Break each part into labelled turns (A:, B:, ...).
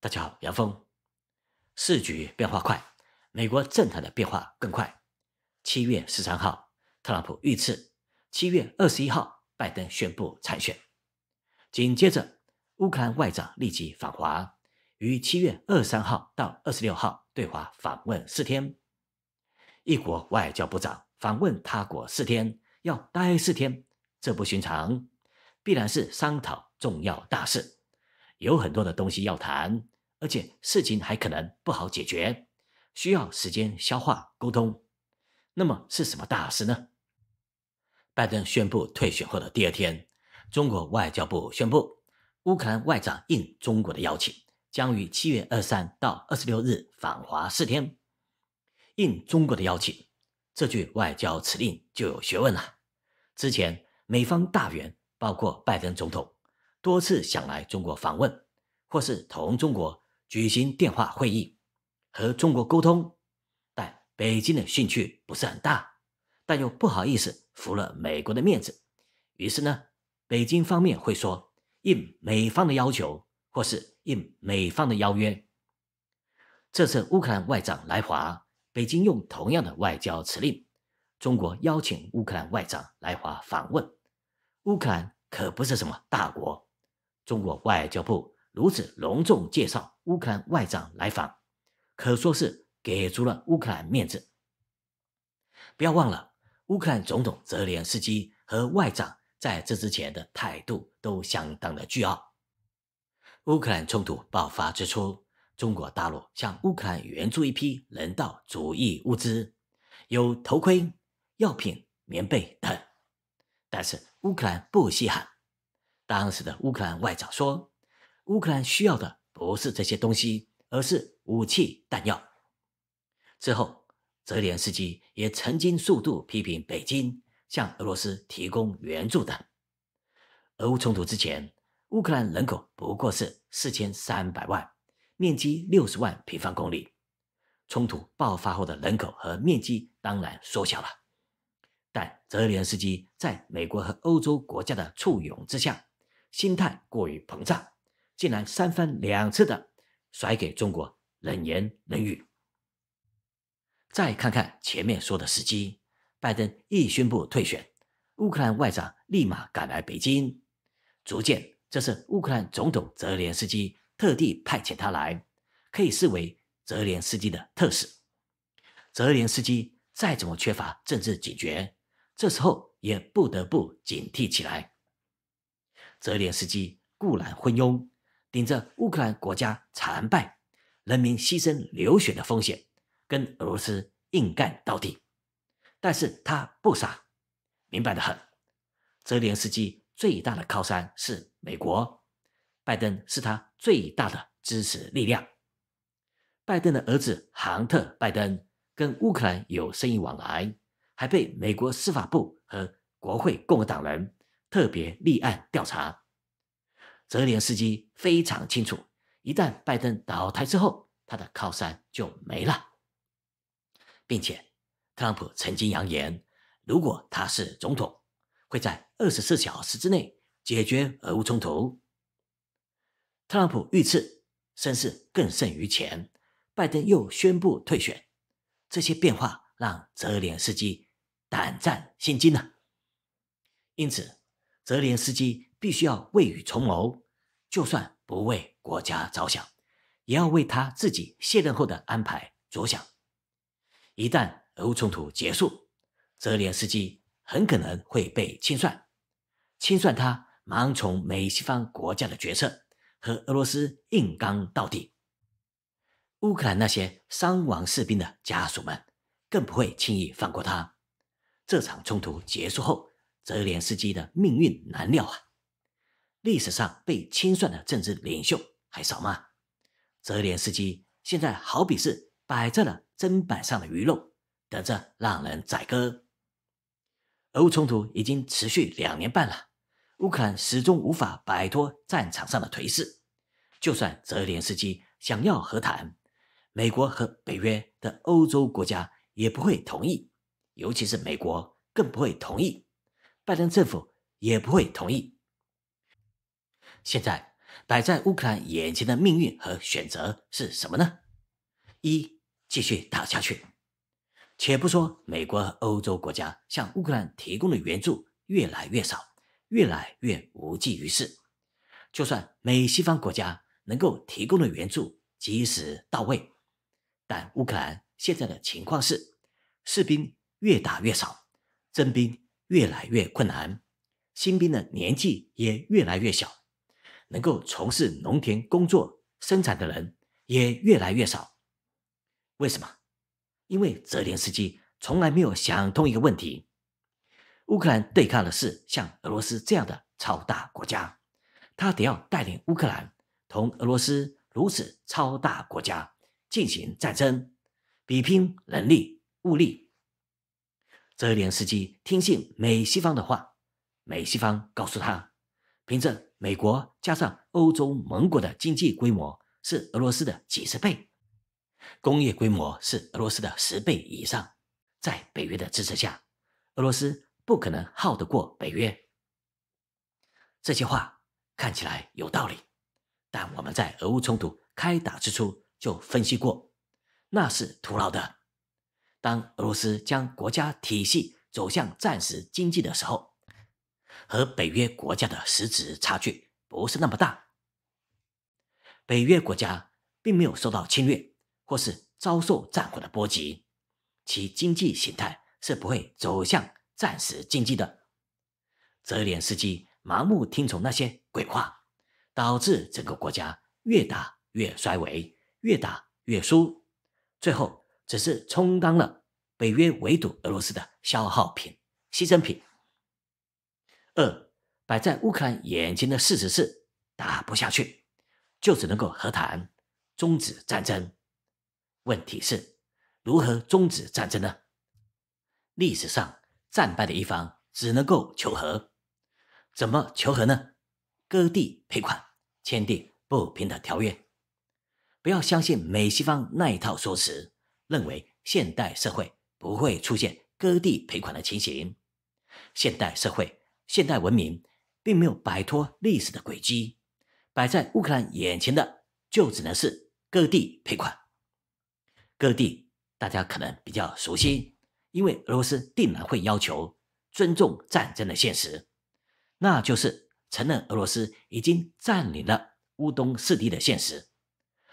A: 大家好，杨峰。市局变化快，美国政坛的变化更快。七月十三号，特朗普遇刺；七月二十一号，拜登宣布参选。紧接着，乌克兰外长立即访华，于七月二十三号到二十六号对华访问四天。一国外交部长访问他国四天，要待四天，这不寻常，必然是商讨重要大事。有很多的东西要谈，而且事情还可能不好解决，需要时间消化沟通。那么是什么大事呢？拜登宣布退选后的第二天，中国外交部宣布，乌克兰外长应中国的邀请，将于七月二三到二十六日访华四天。应中国的邀请，这句外交辞令就有学问了。之前美方大员，包括拜登总统。多次想来中国访问，或是同中国举行电话会议，和中国沟通，但北京的兴趣不是很大，但又不好意思服了美国的面子，于是呢，北京方面会说应美方的要求，或是应美方的邀约。这次乌克兰外长来华，北京用同样的外交辞令，中国邀请乌克兰外长来华访问。乌克兰可不是什么大国。中国外交部如此隆重介绍乌克兰外长来访，可说是给足了乌克兰面子。不要忘了，乌克兰总统泽连斯基和外长在这之前的态度都相当的倨傲。乌克兰冲突爆发之初，中国大陆向乌克兰援助一批人道主义物资，有头盔、药品、棉被等，但是乌克兰不稀罕。当时的乌克兰外长说：“乌克兰需要的不是这些东西，而是武器弹药。”之后，泽连斯基也曾经数度批评北京向俄罗斯提供援助的。俄乌冲突之前，乌克兰人口不过是四千三百万，面积六十万平方公里。冲突爆发后的人口和面积当然缩小了，但泽连斯基在美国和欧洲国家的簇拥之下。心态过于膨胀，竟然三番两次的甩给中国冷言冷语。再看看前面说的时机，拜登一宣布退选，乌克兰外长立马赶来北京。足见这是乌克兰总统泽连斯基特地派遣他来，可以视为泽连斯基的特使。泽连斯基再怎么缺乏政治警觉，这时候也不得不警惕起来。泽连斯基固然昏庸，顶着乌克兰国家惨败、人民牺牲流血的风险，跟俄罗斯硬干到底。但是他不傻，明白的很。泽连斯基最大的靠山是美国，拜登是他最大的支持力量。拜登的儿子杭特·拜登跟乌克兰有生意往来，还被美国司法部和国会共和党人。特别立案调查，泽连斯基非常清楚，一旦拜登倒台之后，他的靠山就没了，并且特朗普曾经扬言，如果他是总统，会在二十四小时之内解决俄乌冲突。特朗普遇刺，声势更胜于前，拜登又宣布退选，这些变化让泽连斯基胆战心惊呢。因此。泽连斯基必须要未雨绸缪，就算不为国家着想，也要为他自己卸任后的安排着想。一旦俄乌冲突结束，泽连斯基很可能会被清算，清算他盲从美西方国家的决策和俄罗斯硬刚到底。乌克兰那些伤亡士兵的家属们更不会轻易放过他。这场冲突结束后。泽连斯基的命运难料啊！历史上被清算的政治领袖还少吗？泽连斯基现在好比是摆在了砧板上的鱼肉，等着让人宰割。俄乌冲突已经持续两年半了，乌克兰始终无法摆脱战场上的颓势。就算泽连斯基想要和谈，美国和北约的欧洲国家也不会同意，尤其是美国更不会同意。拜登政府也不会同意。现在摆在乌克兰眼前的命运和选择是什么呢？一，继续打下去。且不说美国、和欧洲国家向乌克兰提供的援助越来越少，越来越无济于事。就算美西方国家能够提供的援助及时到位，但乌克兰现在的情况是，士兵越打越少，征兵。越来越困难，新兵的年纪也越来越小，能够从事农田工作生产的人也越来越少。为什么？因为泽连斯基从来没有想通一个问题：乌克兰对抗的是像俄罗斯这样的超大国家，他得要带领乌克兰同俄罗斯如此超大国家进行战争，比拼人力物力。泽连斯基听信美西方的话，美西方告诉他，凭着美国加上欧洲盟国的经济规模是俄罗斯的几十倍，工业规模是俄罗斯的十倍以上，在北约的支持下，俄罗斯不可能耗得过北约。这些话看起来有道理，但我们在俄乌冲突开打之初就分析过，那是徒劳的。当俄罗斯将国家体系走向战时经济的时候，和北约国家的实质差距不是那么大。北约国家并没有受到侵略，或是遭受战火的波及，其经济形态是不会走向战时经济的。泽连斯基盲目听从那些鬼话，导致整个国家越打越衰微，越打越输，最后只是充当了。北约围堵俄罗斯的消耗品、牺牲品。二摆在乌克兰眼前的事实是，打不下去，就只能够和谈，终止战争。问题是，如何终止战争呢？历史上战败的一方只能够求和，怎么求和呢？割地赔款，签订不平等条约。不要相信美西方那一套说辞，认为现代社会。不会出现割地赔款的情形。现代社会、现代文明，并没有摆脱历史的轨迹。摆在乌克兰眼前的，就只能是割地赔款。割地，大家可能比较熟悉，因为俄罗斯定然会要求尊重战争的现实，那就是承认俄罗斯已经占领了乌东四地的现实，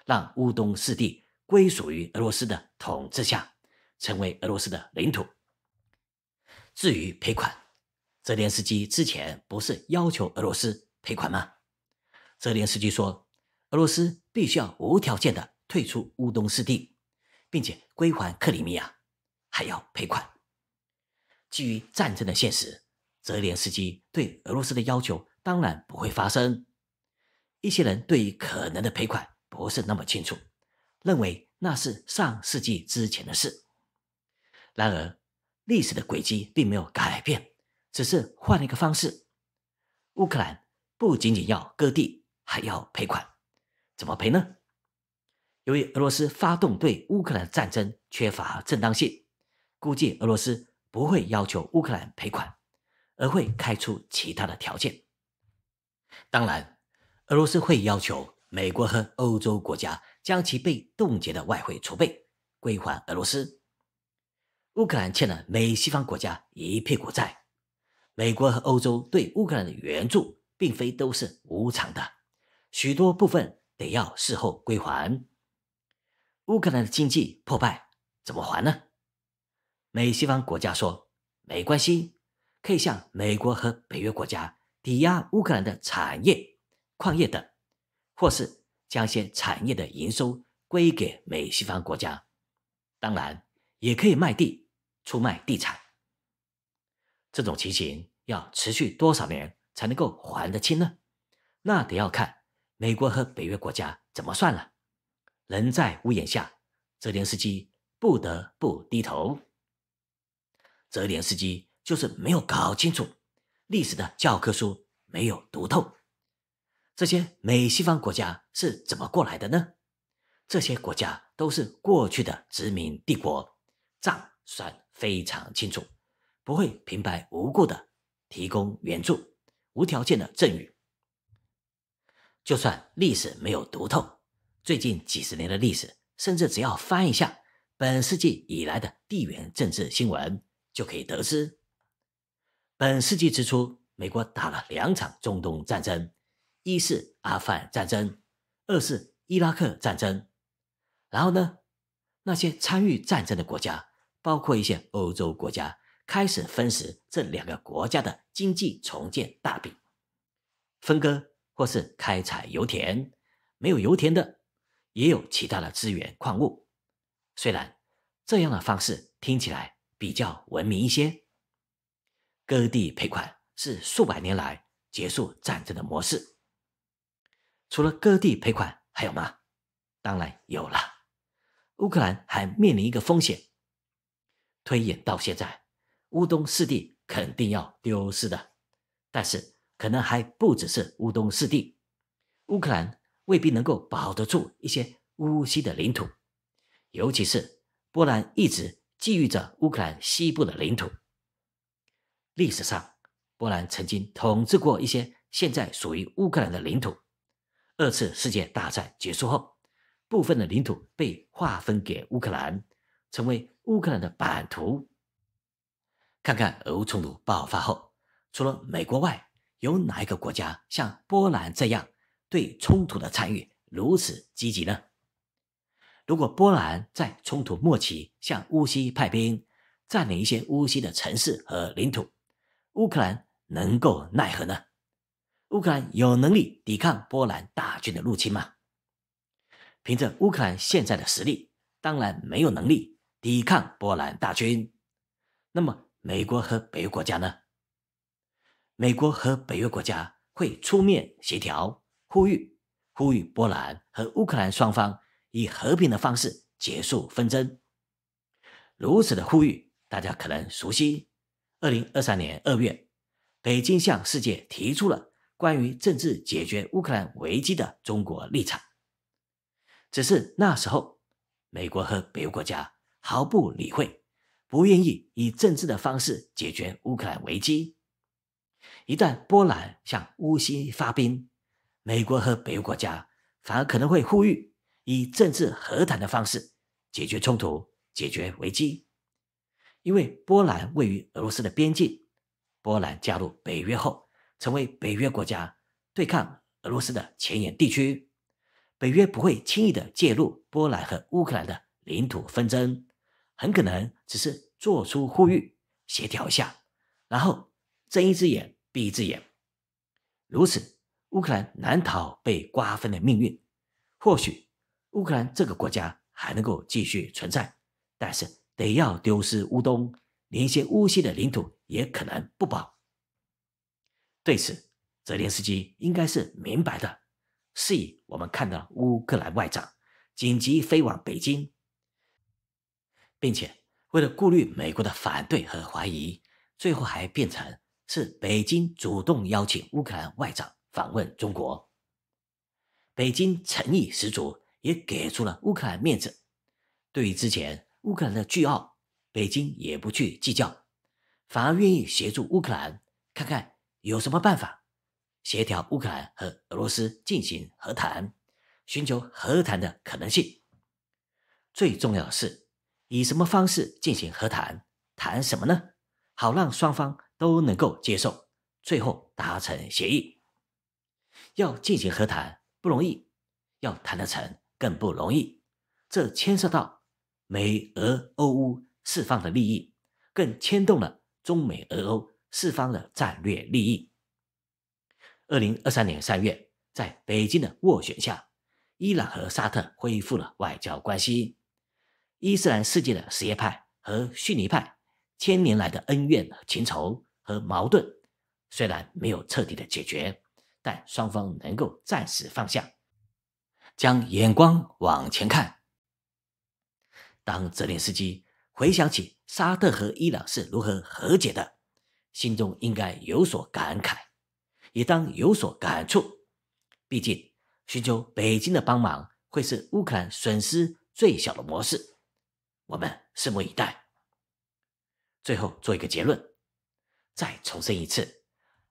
A: 让乌东四地归属于俄罗斯的统治下。成为俄罗斯的领土。至于赔款，泽连斯基之前不是要求俄罗斯赔款吗？泽连斯基说，俄罗斯必须要无条件的退出乌东四地，并且归还克里米亚，还要赔款。基于战争的现实，泽连斯基对俄罗斯的要求当然不会发生。一些人对于可能的赔款不是那么清楚，认为那是上世纪之前的事。然而，历史的轨迹并没有改变，只是换了一个方式。乌克兰不仅仅要割地，还要赔款，怎么赔呢？由于俄罗斯发动对乌克兰战争缺乏正当性，估计俄罗斯不会要求乌克兰赔款，而会开出其他的条件。当然，俄罗斯会要求美国和欧洲国家将其被冻结的外汇储备归还俄罗斯。乌克兰欠了美西方国家一屁股债，美国和欧洲对乌克兰的援助并非都是无偿的，许多部分得要事后归还。乌克兰的经济破败，怎么还呢？美西方国家说没关系，可以向美国和北约国家抵押乌克兰的产业、矿业等，或是将些产业的营收归给美西方国家，当然也可以卖地。出卖地产，这种情形要持续多少年才能够还得清呢？那得要看美国和北约国家怎么算了。人在屋檐下，泽连斯基不得不低头。泽连斯基就是没有搞清楚历史的教科书没有读透，这些美西方国家是怎么过来的呢？这些国家都是过去的殖民帝国，账算。非常清楚，不会平白无故的提供援助、无条件的赠与。就算历史没有读透，最近几十年的历史，甚至只要翻一下本世纪以来的地缘政治新闻，就可以得知。本世纪之初，美国打了两场中东战争，一是阿富汗战争，二是伊拉克战争。然后呢，那些参与战争的国家。包括一些欧洲国家开始分食这两个国家的经济重建大饼，分割或是开采油田，没有油田的也有其他的资源矿物。虽然这样的方式听起来比较文明一些，割地赔款是数百年来结束战争的模式。除了割地赔款，还有吗？当然有了。乌克兰还面临一个风险。推演到现在，乌东四地肯定要丢失的，但是可能还不只是乌东四地，乌克兰未必能够保得住一些乌西的领土，尤其是波兰一直觊觎着乌克兰西部的领土。历史上，波兰曾经统治过一些现在属于乌克兰的领土。二次世界大战结束后，部分的领土被划分给乌克兰，成为。乌克兰的版图，看看俄乌冲突爆发后，除了美国外，有哪一个国家像波兰这样对冲突的参与如此积极呢？如果波兰在冲突末期向乌西派兵，占领一些乌西的城市和领土，乌克兰能够奈何呢？乌克兰有能力抵抗波兰大军的入侵吗？凭着乌克兰现在的实力，当然没有能力。抵抗波兰大军，那么美国和北约国家呢？美国和北约国家会出面协调，呼吁呼吁波兰和乌克兰双方以和平的方式结束纷争。如此的呼吁，大家可能熟悉。二零二三年二月，北京向世界提出了关于政治解决乌克兰危机的中国立场。只是那时候，美国和北约国家。毫不理会，不愿意以政治的方式解决乌克兰危机。一旦波兰向乌西发兵，美国和北约国家反而可能会呼吁以政治和谈的方式解决冲突、解决危机。因为波兰位于俄罗斯的边境，波兰加入北约后成为北约国家对抗俄罗斯的前沿地区，北约不会轻易的介入波兰和乌克兰的领土纷争。很可能只是做出呼吁，协调一下，然后睁一只眼闭一只眼，如此，乌克兰难逃被瓜分的命运。或许乌克兰这个国家还能够继续存在，但是得要丢失乌东，连一些乌西的领土也可能不保。对此，泽连斯基应该是明白的。是以，我们看到乌克兰外长紧急飞往北京。并且为了顾虑美国的反对和怀疑，最后还变成是北京主动邀请乌克兰外长访问中国。北京诚意十足，也给出了乌克兰面子。对于之前乌克兰的巨傲，北京也不去计较，反而愿意协助乌克兰，看看有什么办法协调乌克兰和俄罗斯进行和谈，寻求和谈的可能性。最重要的是。以什么方式进行和谈？谈什么呢？好让双方都能够接受，最后达成协议。要进行和谈不容易，要谈得成更不容易。这牵涉到美、俄、欧、乌四方的利益，更牵动了中美俄欧四方的战略利益。二零二三年三月，在北京的斡旋下，伊朗和沙特恢复了外交关系。伊斯兰世界的什叶派和逊尼派千年来的恩怨情仇和矛盾，虽然没有彻底的解决，但双方能够暂时放下，将眼光往前看。当泽连斯基回想起沙特和伊朗是如何和解的，心中应该有所感慨，也当有所感触。毕竟，寻求北京的帮忙会是乌克兰损失最小的模式。我们拭目以待。最后做一个结论，再重申一次，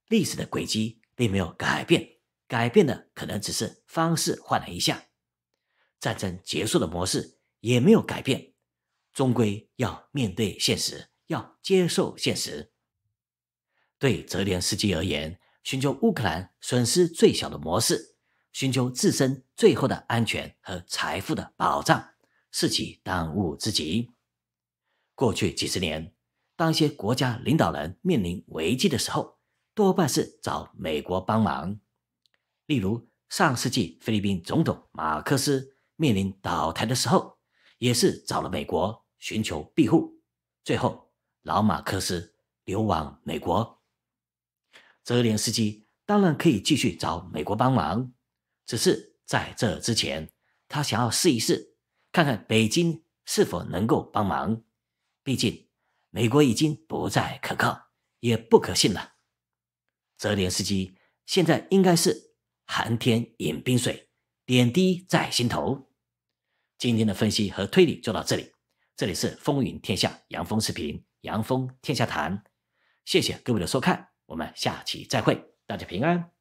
A: 历史的轨迹并没有改变，改变的可能只是方式换了一下。战争结束的模式也没有改变，终归要面对现实，要接受现实。对泽连斯基而言，寻求乌克兰损失最小的模式，寻求自身最后的安全和财富的保障。是其当务之急。过去几十年，当一些国家领导人面临危机的时候，多半是找美国帮忙。例如，上世纪菲律宾总统马克思面临倒台的时候，也是找了美国寻求庇护，最后老马克思流亡美国。泽连斯基当然可以继续找美国帮忙，只是在这之前，他想要试一试。看看北京是否能够帮忙，毕竟美国已经不再可靠，也不可信了。泽连斯基现在应该是寒天饮冰水，点滴在心头。今天的分析和推理就到这里，这里是风云天下杨峰视频，杨峰天下谈，谢谢各位的收看，我们下期再会，大家平安。